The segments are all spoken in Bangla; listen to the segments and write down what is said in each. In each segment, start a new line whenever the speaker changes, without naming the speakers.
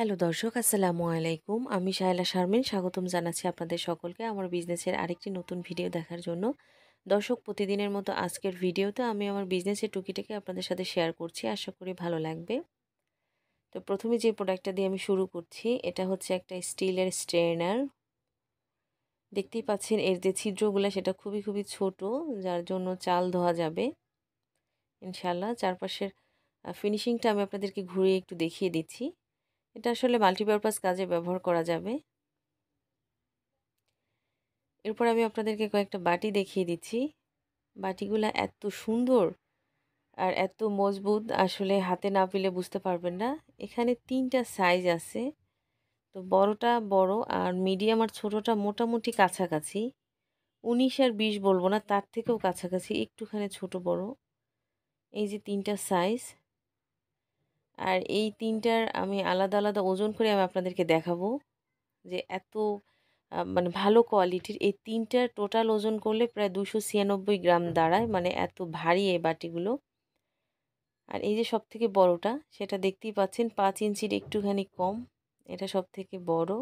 হ্যালো দর্শক আসসালামু আলাইকুম আমি শায়লা শারমিন স্বাগতম জানাচ্ছি আপনাদের সকলকে আমার বিজনেসের আরেকটি নতুন ভিডিও দেখার জন্য দর্শক প্রতিদিনের মতো আজকের ভিডিওতে আমি আমার বিজনেসের টুকিটাকে আপনাদের সাথে শেয়ার করছি আশা করি ভালো লাগবে তো প্রথমে যে প্রোডাক্টটা দিয়ে আমি শুরু করছি এটা হচ্ছে একটা স্টিলের স্ট্রেনার দেখতেই পাচ্ছেন এর যে ছিদ্রগুলো সেটা খুবই খুবই ছোট যার জন্য চাল ধোয়া যাবে ইনশাল্লাহ চারপাশের ফিনিশিংটা আমি আপনাদেরকে ঘুরিয়ে একটু দেখিয়ে দিচ্ছি এটা আসলে মাল্টিপারপাস কাজে ব্যবহার করা যাবে এরপর আমি আপনাদেরকে কয়েকটা বাটি দেখিয়ে দিচ্ছি বাটিগুলা এত সুন্দর আর এত মজবুত আসলে হাতে না পেলে বুঝতে পারবেন না এখানে তিনটা সাইজ আছে তো বড়টা বড় আর মিডিয়াম আর ছোটোটা মোটামুটি কাছাকাছি উনিশ আর বিশ বলবো না তার থেকেও কাছাকাছি একটুখানি ছোট বড় এই যে তিনটা সাইজ আর এই তিনটার আমি আলাদা আলাদা ওজন করে আমি আপনাদেরকে দেখাবো যে এত মানে ভালো কোয়ালিটির এই তিনটার টোটাল ওজন করলে প্রায় দুশো ছিয়ানব্বই গ্রাম দাঁড়ায় মানে এত ভারী এই বাটিগুলো আর এই যে সব থেকে বড়টা সেটা দেখতেই পাচ্ছেন পাঁচ ইঞ্চির একটুখানি কম এটা সব থেকে বড়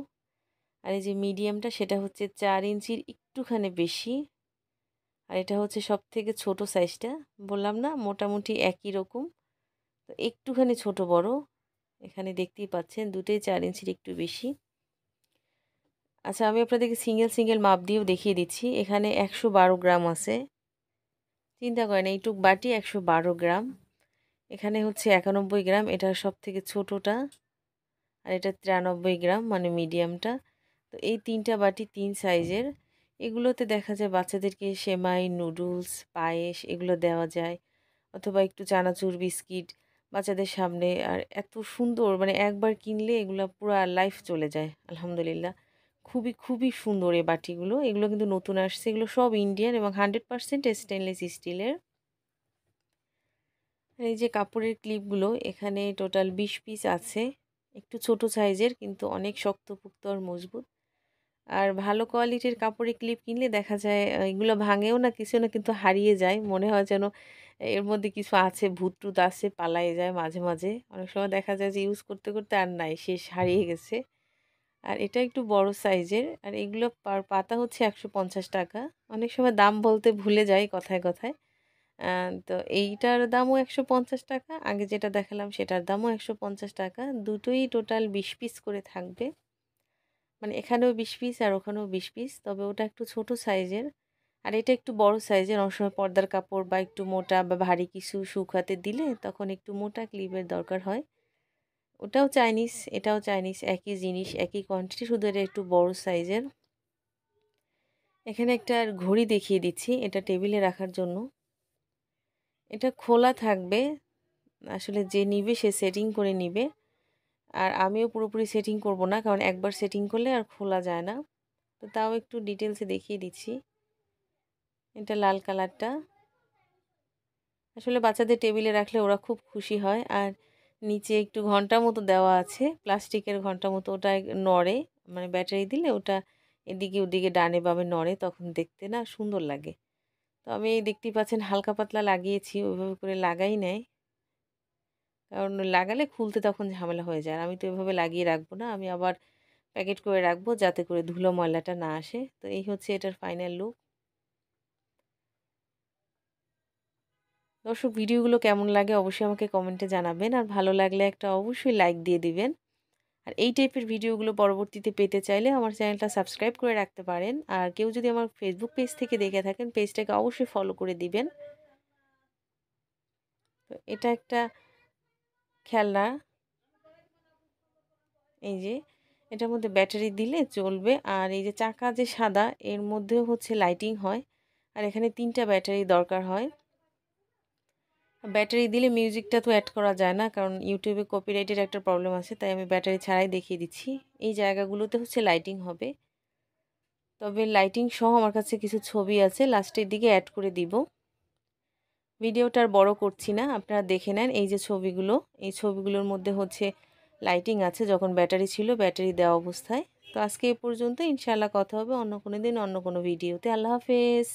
আর এই যে মিডিয়ামটা সেটা হচ্ছে চার ইঞ্চির একটুখানি বেশি আর এটা হচ্ছে সব থেকে ছোটো সাইজটা বললাম না মোটামুটি একই রকম তো একটুখানি ছোট বড় এখানে দেখতেই পাচ্ছেন দুটোই চার ইঞ্চির একটু বেশি আচ্ছা আমি আপনাদেরকে সিঙ্গেল সিঙ্গেল মাপ দিয়েও দেখিয়ে দিচ্ছি এখানে একশো গ্রাম আছে চিন্তা করেন এইটুক বাটি একশো গ্রাম এখানে হচ্ছে একানব্বই গ্রাম এটা সব থেকে ছোটোটা আর এটা তিরানব্বই গ্রাম মানে মিডিয়ামটা তো এই তিনটা বাটি তিন সাইজের এগুলোতে দেখা যায় বাচ্চাদেরকে সেমাই নুডলস পায়েস এগুলো দেওয়া যায় অথবা একটু চানাচুর বিস্কিট বাচ্চাদের সামনে আর এত সুন্দর মানে একবার কিনলে এগুলো পুরো লাইফ চলে যায় আলহামদুলিল্লাহ খুবই খুবই সুন্দর এ বাটিগুলো এগুলো কিন্তু নতুন আসছে এগুলো সব ইন্ডিয়ান এবং হান্ড্রেড পারসেন্ট স্টেনলেস স্টিলের এই যে কাপড়ের ক্লিপগুলো এখানে টোটাল বিশ পিস আছে একটু ছোট সাইজের কিন্তু অনেক শক্তপুক্ত আর মজবুত আর ভালো কোয়ালিটির কাপড়ের ক্লিপ কিনলে দেখা যায় এগুলো ভাঙেও না কিছু না কিন্তু হারিয়ে যায় মনে হয় যেন এর মধ্যে কিছু আছে ভূত টুত আছে পালায়ে যায় মাঝে মাঝে অনেক সময় দেখা যায় যে ইউজ করতে করতে আর নাই শেষ হারিয়ে গেছে আর এটা একটু বড় সাইজের আর এগুলো পার পাতা হচ্ছে একশো পঞ্চাশ টাকা অনেক সময় দাম বলতে ভুলে যায় কথায় কথায় তো এইটার দামও একশো পঞ্চাশ টাকা আগে যেটা দেখালাম সেটার দামও একশো পঞ্চাশ টাকা দুটোই টোটাল বিশ পিস করে থাকবে মানে এখানেও বিশ পিস আর ওখানেও বিশ পিস তবে ওটা একটু ছোট সাইজের আর এটা একটু বড় সাইজের অনেক সময় পর্দার কাপড় বা একটু মোটা বা ভারী কিছু শুকাতে দিলে তখন একটু মোটা ক্লিপের দরকার হয় ওটাও চাইনিজ এটাও চাইনিজ একই জিনিস একই কোয়ান্টিটি শুধু এটা একটু বড় সাইজের এখানে একটা ঘড়ি দেখিয়ে দিচ্ছি এটা টেবিলে রাখার জন্য এটা খোলা থাকবে আসলে যে নিবে সে সেটিং করে নিবে আর আমিও পুরোপুরি সেটিং করব না কারণ একবার সেটিং করলে আর খোলা যায় না তো তাও একটু ডিটেলসে দেখিয়ে দিচ্ছি এটা লাল কালারটা আসলে বাচ্চাদের টেবিলে রাখলে ওরা খুব খুশি হয় আর নিচে একটু ঘন্টা মতো দেওয়া আছে প্লাস্টিকের ঘন্টা মতো ওটা নড়ে মানে ব্যাটারি দিলে ওটা এদিকে ওদিকে ডানে বামে নড়ে তখন দেখতে না সুন্দর লাগে তো আমি দেখতেই পাচ্ছেন হালকা পাতলা লাগিয়েছি ওইভাবে করে লাগাই নেয় কারণ লাগালে খুলতে তখন ঝামেলা হয়ে যায় আমি তো এভাবে লাগিয়ে রাখবো না আমি আবার প্যাকেট করে রাখবো যাতে করে ধুলো ময়লাটা না আসে তো এই হচ্ছে এটার ফাইনাল লুক দর্শক ভিডিওগুলো কেমন লাগে অবশ্যই আমাকে কমেন্টে জানাবেন আর ভালো লাগলে একটা অবশ্যই লাইক দিয়ে দিবেন আর এই টাইপের ভিডিওগুলো পরবর্তীতে পেতে চাইলে আমার চ্যানেলটা সাবস্ক্রাইব করে রাখতে পারেন আর কেউ যদি আমার ফেসবুক পেজ থেকে দেখে থাকেন পেজটাকে অবশ্যই ফলো করে দিবেন তো এটা একটা খেলনা এই যে এটার মধ্যে ব্যাটারি দিলে চলবে আর এই যে চাকা যে সাদা এর মধ্যেও হচ্ছে লাইটিং হয় আর এখানে তিনটা ব্যাটারি দরকার হয় ব্যাটারি দিলে মিউজিকটা তো অ্যাড করা যায় না কারণ ইউটিউবে কপিরাইটের একটা প্রবলেম আছে তাই আমি ব্যাটারি ছাড়াই দেখিয়ে দিচ্ছি এই জায়গাগুলোতে হচ্ছে লাইটিং হবে তবে লাইটিং সহ আমার কাছে কিছু ছবি আছে লাস্টের দিকে অ্যাড করে দিব ভিডিওটার বড় করছি না আপনারা দেখে নেন এই যে ছবিগুলো এই ছবিগুলোর মধ্যে হচ্ছে লাইটিং আছে যখন ব্যাটারি ছিল ব্যাটারি দেওয়া অবস্থায় তো আজকে এ পর্যন্ত ইনশাআল্লাহ কথা হবে অন্য কোনো দিন অন্য কোনো ভিডিওতে আল্লাহ হাফেজ